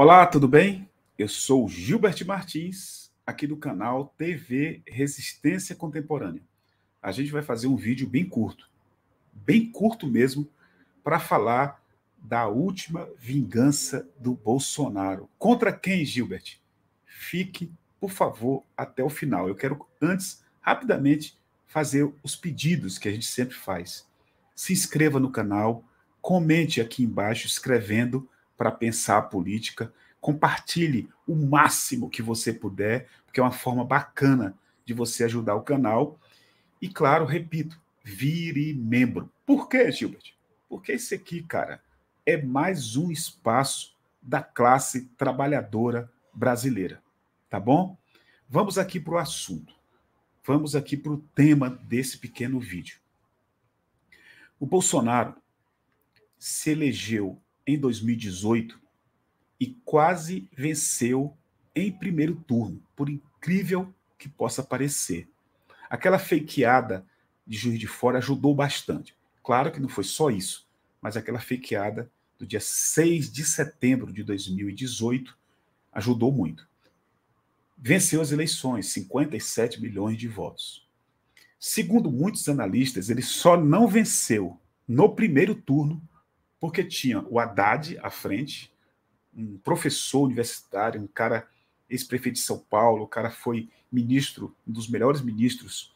Olá, tudo bem? Eu sou Gilbert Martins, aqui do canal TV Resistência Contemporânea. A gente vai fazer um vídeo bem curto, bem curto mesmo, para falar da última vingança do Bolsonaro. Contra quem, Gilbert? Fique, por favor, até o final. Eu quero, antes, rapidamente, fazer os pedidos que a gente sempre faz. Se inscreva no canal, comente aqui embaixo, escrevendo para pensar a política. Compartilhe o máximo que você puder, porque é uma forma bacana de você ajudar o canal. E claro, repito, vire membro. Por quê, Gilbert? Porque esse aqui, cara, é mais um espaço da classe trabalhadora brasileira, tá bom? Vamos aqui para o assunto. Vamos aqui para o tema desse pequeno vídeo. O Bolsonaro se elegeu em 2018 e quase venceu em primeiro turno, por incrível que possa parecer. Aquela fakeada de juiz de fora ajudou bastante. Claro que não foi só isso, mas aquela fakeada do dia 6 de setembro de 2018 ajudou muito. Venceu as eleições, 57 milhões de votos. Segundo muitos analistas, ele só não venceu no primeiro turno porque tinha o Haddad à frente, um professor universitário, um cara ex-prefeito de São Paulo, o cara foi ministro, um dos melhores ministros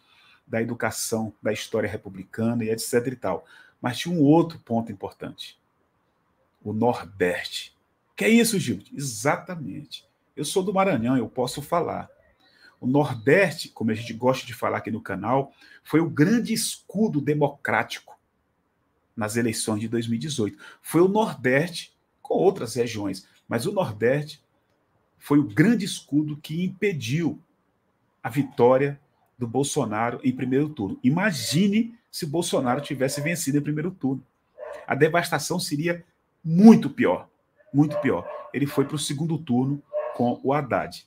da educação, da história republicana e etc e tal. Mas tinha um outro ponto importante. O Nordeste. Que é isso, Gil? Exatamente. Eu sou do Maranhão, eu posso falar. O Nordeste, como a gente gosta de falar aqui no canal, foi o grande escudo democrático nas eleições de 2018. Foi o Nordeste, com outras regiões, mas o Nordeste foi o grande escudo que impediu a vitória do Bolsonaro em primeiro turno. Imagine se Bolsonaro tivesse vencido em primeiro turno. A devastação seria muito pior, muito pior. Ele foi para o segundo turno com o Haddad.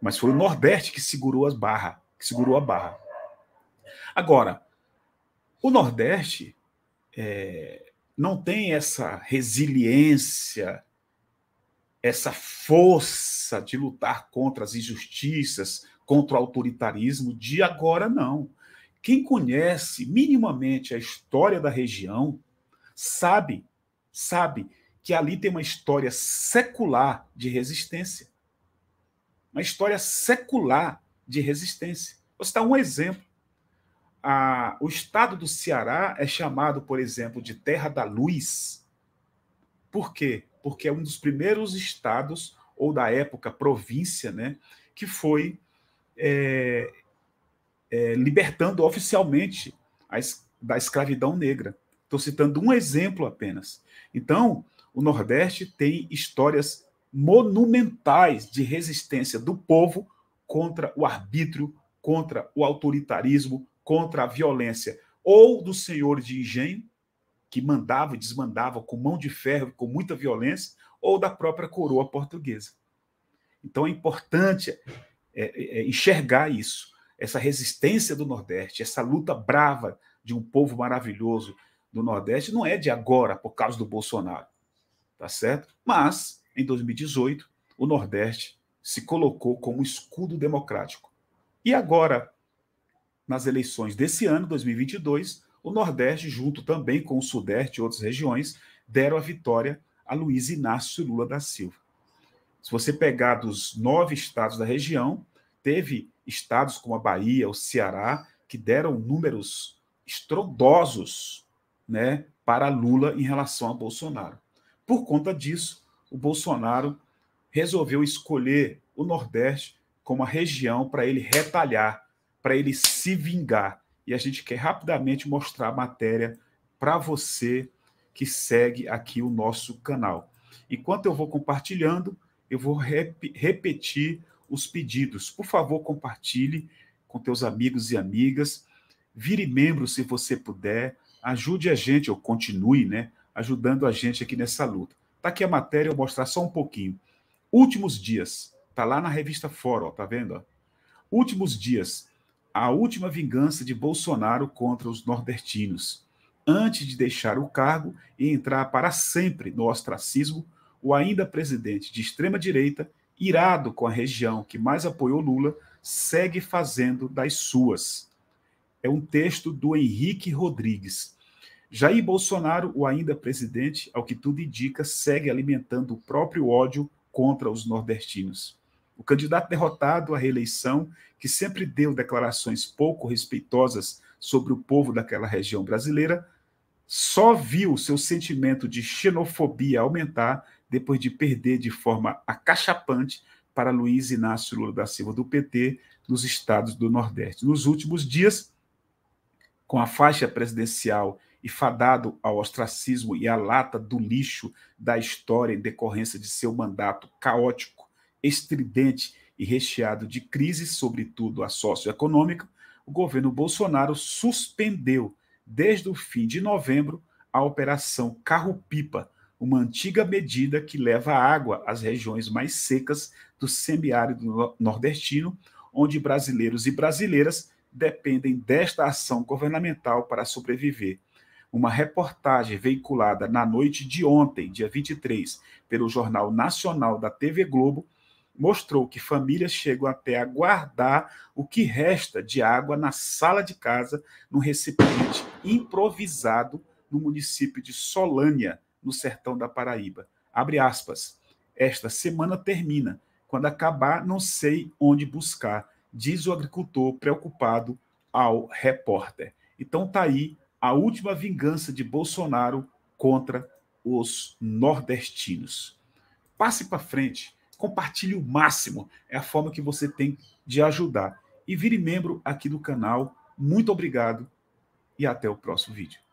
Mas foi o Nordeste que segurou as barras que segurou a barra. Agora, o Nordeste é, não tem essa resiliência, essa força de lutar contra as injustiças, contra o autoritarismo de agora, não. Quem conhece minimamente a história da região sabe, sabe que ali tem uma história secular de resistência. Uma história secular de resistência. Vou citar um exemplo a, o estado do Ceará é chamado, por exemplo, de Terra da Luz. Por quê? Porque é um dos primeiros estados, ou da época província, né, que foi é, é, libertando oficialmente a, da escravidão negra. Estou citando um exemplo apenas. Então, o Nordeste tem histórias monumentais de resistência do povo contra o arbítrio, contra o autoritarismo, contra a violência ou do senhor de engenho, que mandava e desmandava com mão de ferro, com muita violência, ou da própria coroa portuguesa. Então é importante é, é, é, enxergar isso, essa resistência do Nordeste, essa luta brava de um povo maravilhoso do Nordeste, não é de agora, por causa do Bolsonaro, tá certo? Mas, em 2018, o Nordeste se colocou como escudo democrático. E agora, nas eleições desse ano, 2022, o Nordeste, junto também com o Sudeste e outras regiões, deram a vitória a Luiz Inácio Lula da Silva. Se você pegar dos nove estados da região, teve estados como a Bahia, o Ceará, que deram números estrondosos né, para Lula em relação a Bolsonaro. Por conta disso, o Bolsonaro resolveu escolher o Nordeste como a região para ele retalhar para ele se vingar. E a gente quer rapidamente mostrar a matéria para você que segue aqui o nosso canal. Enquanto eu vou compartilhando, eu vou rep repetir os pedidos. Por favor, compartilhe com teus amigos e amigas. Vire membro se você puder. Ajude a gente, ou continue, né? Ajudando a gente aqui nessa luta. Tá aqui a matéria, eu vou mostrar só um pouquinho. Últimos dias. Tá lá na revista Fora, ó, tá vendo? Ó? Últimos dias a última vingança de Bolsonaro contra os nordestinos. Antes de deixar o cargo e entrar para sempre no ostracismo, o ainda presidente de extrema-direita, irado com a região que mais apoiou Lula, segue fazendo das suas. É um texto do Henrique Rodrigues. Jair Bolsonaro, o ainda presidente, ao que tudo indica, segue alimentando o próprio ódio contra os nordestinos o candidato derrotado à reeleição, que sempre deu declarações pouco respeitosas sobre o povo daquela região brasileira, só viu seu sentimento de xenofobia aumentar depois de perder de forma acachapante para Luiz Inácio Lula da Silva do PT nos estados do Nordeste. Nos últimos dias, com a faixa presidencial e fadado ao ostracismo e à lata do lixo da história em decorrência de seu mandato caótico estridente e recheado de crises, sobretudo a socioeconômica, o governo Bolsonaro suspendeu, desde o fim de novembro, a Operação Carro-Pipa, uma antiga medida que leva água às regiões mais secas do semiárido nordestino, onde brasileiros e brasileiras dependem desta ação governamental para sobreviver. Uma reportagem veiculada na noite de ontem, dia 23, pelo Jornal Nacional da TV Globo, mostrou que famílias chegam até a guardar o que resta de água na sala de casa, num recipiente improvisado no município de Solânia, no sertão da Paraíba. Abre aspas. Esta semana termina. Quando acabar, não sei onde buscar, diz o agricultor preocupado ao repórter. Então tá aí a última vingança de Bolsonaro contra os nordestinos. Passe para frente compartilhe o máximo. É a forma que você tem de ajudar. E vire membro aqui do canal. Muito obrigado e até o próximo vídeo.